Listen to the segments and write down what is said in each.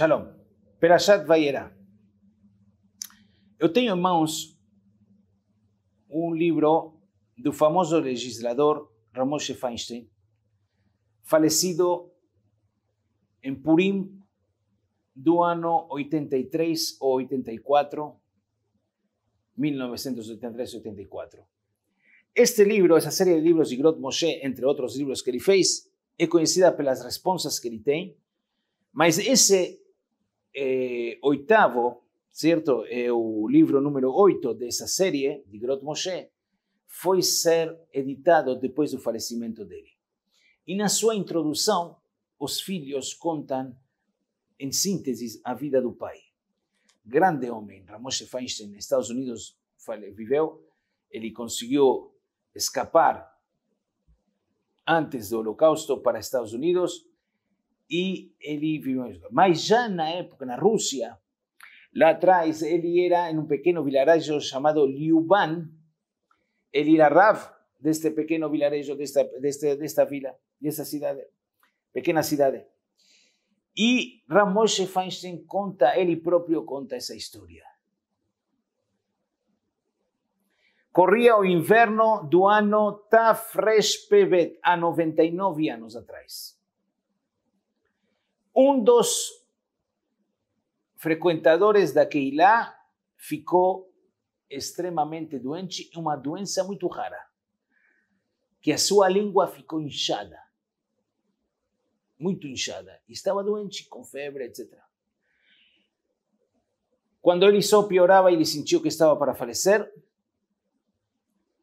Shalom. Perashat Vayera. Eu tenho em mãos um livro do famoso legislador Ramoshe Feinstein, falecido en Purim do ano 83 ou 84, 1983-84. Este libro, esa serie de libros de Grot Moshe, entre otros libros que ele es conocida por las respuestas que ele tem, mas esse é, oitavo, certo? É eh, o livro número oito dessa série, de Grot Moshe, foi ser editado depois do falecimento dele. E na sua introdução, os filhos contam, em síntese, a vida do pai. Grande homem, Ramoshe Feinstein, nos Estados Unidos, viveu, ele conseguiu escapar antes do Holocausto para Estados Unidos Y él viveu em Pero Mas en la época, en Rusia, lá atrás, él era en un pequeño vilarejo llamado Liuban. Ele era Rav este pequeño vilarejo, de esta desta este, vila, dessa ciudad. pequena cidade. E Ramoshe Feinstein conta, él propio conta esa historia. Corría o inverno duano ano Pevet, a 99 años atrás. um dos frequentadores da Keilah ficou extremamente doente, uma doença muito rara, que a sua língua ficou inchada, muito inchada. Estava doente, com febre, etc. Quando ele só piorava, ele sentiu que estava para falecer.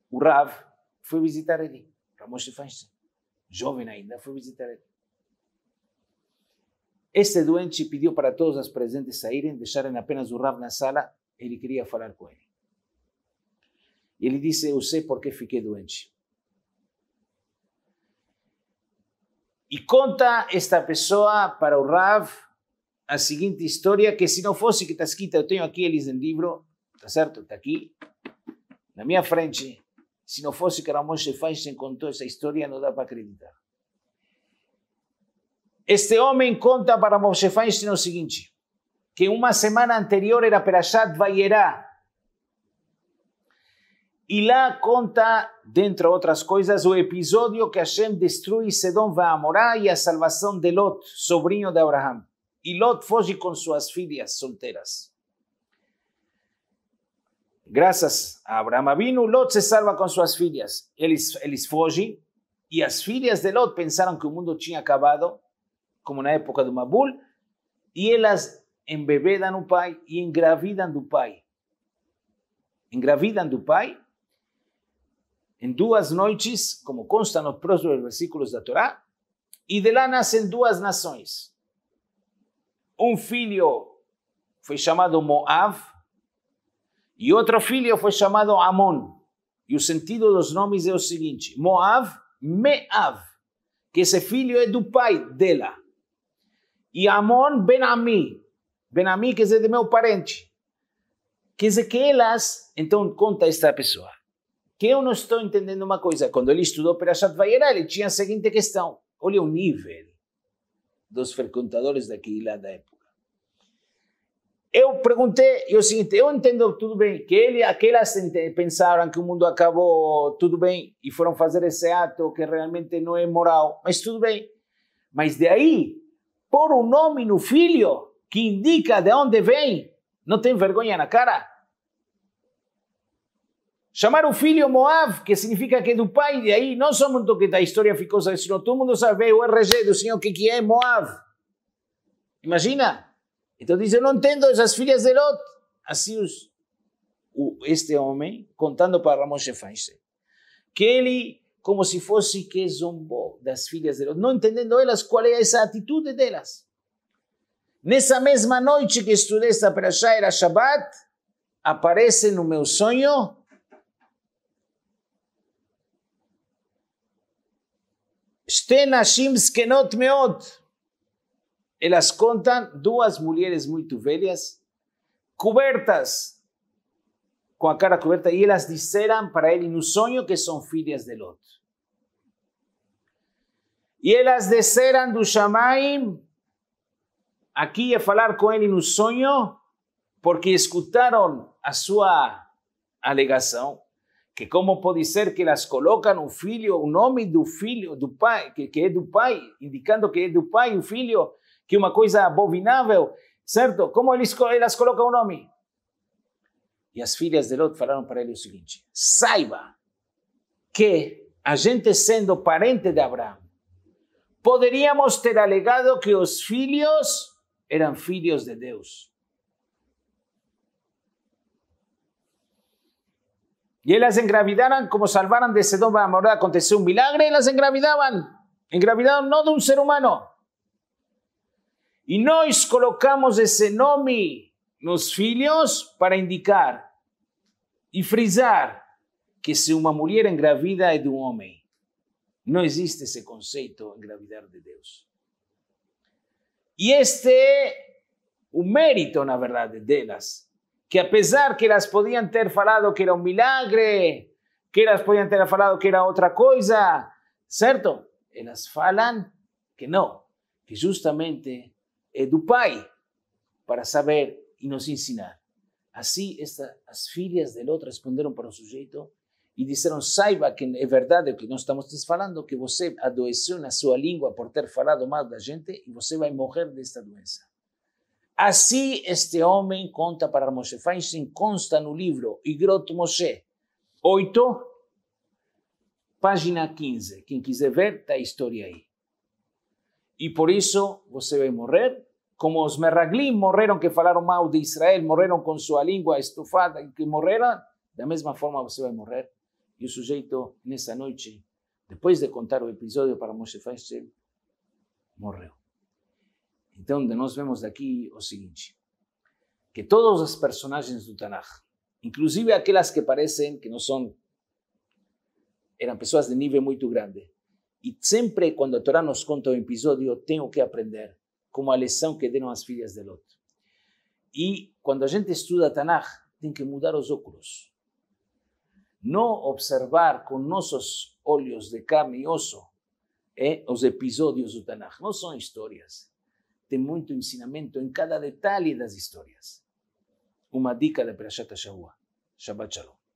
O Rav foi visitar ele, Ramon Stefanstein, jovem ainda, foi visitar ele. este dueño pidió para todos los presentes dejar en apenas un Rav la sala. él quería falar él él dice, yo sé por qué fique doente. Y conta esta persona para o Rav la siguiente historia, que si no fuese que está yo tengo aquí el libro, libro, livro, Está aquí, la mía frente. si no fuese que Ramón Shefai se esa esa historia, no da para acreditar. Este hombre cuenta para Moshe Feinstein o siguiente, que una semana anterior era Perashat Vayerá. Y e la conta, dentro de otras cosas, o episodio que Hashem destruye Sedón va e a morar y a salvación de Lot, sobrino de Abraham. Y e Lot foge con sus filias solteras. Gracias a Abraham vino, Lot se salva con sus filias. Ellos eles y las filias de Lot pensaron que el mundo tinha acabado como na época de Mabul, y ellas embebedan un pai y engravidan do pai. Engravidan do pai en duas noches, como consta nos próximos versículos la Torá, y de lá nacen dos naciones. Un filho fue llamado Moav y otro filho fue llamado Amon. Y o sentido dos nomes é o seguinte: Moav, Meav, que ese filho es do pai dela. E Amon Benami, Benami quer dizer de meu parente, quer dizer que elas, então conta esta pessoa, que eu não estou entendendo uma coisa, quando ele estudou Perashat Vayera, ele tinha a seguinte questão, olha o nível dos frequentadores daquele lá da época. Eu perguntei, o seguinte, eu entendo tudo bem, que ele, aquelas pensaram que o mundo acabou, tudo bem, e foram fazer esse ato que realmente não é moral, mas tudo bem. Mas de aí pôr o um nome no filho que indica de onde vem, não tem vergonha na cara? Chamar o filho Moab, que significa que é do pai, e aí não só muito que da história ficou assim, senão todo mundo sabe é o RG do senhor que, que é Moab. Imagina? Então diz, eu não entendo essas filhas de Lot. Assim os, o, este homem, contando para Ramon Feinstein, que ele como se fosse que zombou das filhas de Lot, não entendendo elas qual é essa atitude delas. Nessa mesma noite que estudei essa Perashá, era Shabbat, aparece no meu sonho Shte Skenot Meot. Elas contam duas mulheres muito velhas, cobertas, com a cara coberta, e elas disseram para ele no sonho que são filhas de Lot. E elas desceram do Shamaim. Aqui ia falar com ele no sonho, porque escutaram a sua alegação que como pode ser que elas colocam o filho, o nome do filho, do pai, que, que, é do pai, indicando que é do pai o filho, que é uma coisa abominável, certo? Como eles, elas colocam o nome? E as filhas de Lot falaram para ele o seguinte: saiba que a gente sendo parente de Abraão, Podríamos ter alegado que los filios eran filios de Dios. Y las engravidaran como salvaran de sedoma a Aconteció un milagro y las engravidaban. Engravidaron no de un ser humano. Y nos colocamos ese nombre, los filios, para indicar y frisar que si una mujer engravida es de un hombre. No existe ese concepto en gravedad de Dios. Y este un un mérito, verdad, de ellas, que a pesar que las podían ter falado que era un milagre, que las podían ter falado que era otra cosa, ¿cierto? Ellas falan que no, que justamente es para saber y nos ensinar. Así, estas filias del otro respondieron por para un sujeto, y dijeron, saiba que es verdad que no estamos te que você adoeceu na sua lengua por ter falado mal da gente va você vai morrer esta doença. Así este hombre conta para Moshe Feinstein, consta no livro Igrot Moshe 8, página 15. Quien quiser ver, está a história aí. Y por isso você a morrer, como os Meraglim morreram que falaram mal de Israel, morreram con su lengua estufada, y que de da misma forma você a morrer y el sujeto, en esa noche, después de contar el episodio para Moshe Feinstein, morreu. Entonces, nos vemos aquí o siguiente. que todos los personajes de Tanaj, inclusive aquellas que parecen que no son, eran personas de nivel muy grande, Y siempre cuando Torah nos cuenta un episodio, tengo que aprender como la lección que dieron las hijas del otro. Y cuando a gente estudia Tanaj, tiene que mudar los óculos no observar con esos óleos de carne y oso eh, los episodios de Tanaj. No son historias. Tiene mucho ensinamiento en cada detalle de las historias. Una dica de Perashat Shabbat Shalom.